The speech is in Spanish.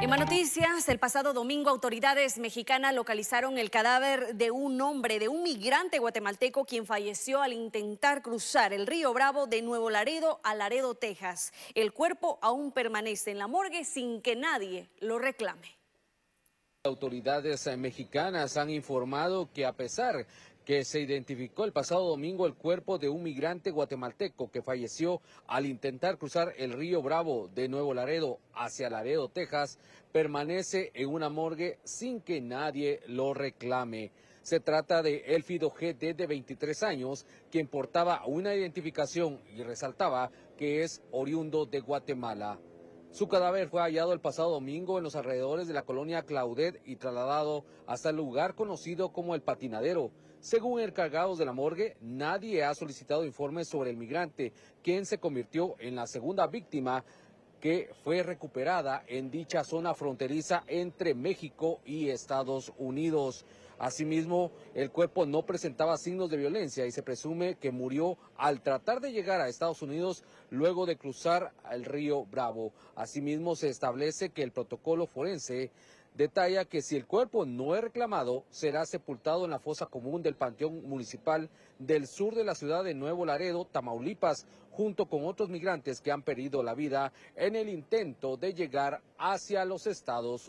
En más noticias, el pasado domingo autoridades mexicanas localizaron el cadáver de un hombre, de un migrante guatemalteco quien falleció al intentar cruzar el río Bravo de Nuevo Laredo a Laredo, Texas. El cuerpo aún permanece en la morgue sin que nadie lo reclame autoridades eh, mexicanas han informado que a pesar que se identificó el pasado domingo el cuerpo de un migrante guatemalteco que falleció al intentar cruzar el río Bravo de Nuevo Laredo hacia Laredo, Texas, permanece en una morgue sin que nadie lo reclame. Se trata de Elfido GD de 23 años, quien portaba una identificación y resaltaba que es oriundo de Guatemala. Su cadáver fue hallado el pasado domingo en los alrededores de la colonia Claudet y trasladado hasta el lugar conocido como el Patinadero. Según encargados de la morgue, nadie ha solicitado informes sobre el migrante, quien se convirtió en la segunda víctima que fue recuperada en dicha zona fronteriza entre México y Estados Unidos. Asimismo, el cuerpo no presentaba signos de violencia y se presume que murió al tratar de llegar a Estados Unidos luego de cruzar el río Bravo. Asimismo, se establece que el protocolo forense detalla que si el cuerpo no es reclamado, será sepultado en la fosa común del Panteón Municipal del sur de la ciudad de Nuevo Laredo, Tamaulipas, junto con otros migrantes que han perdido la vida en el intento de llegar hacia los Estados Unidos.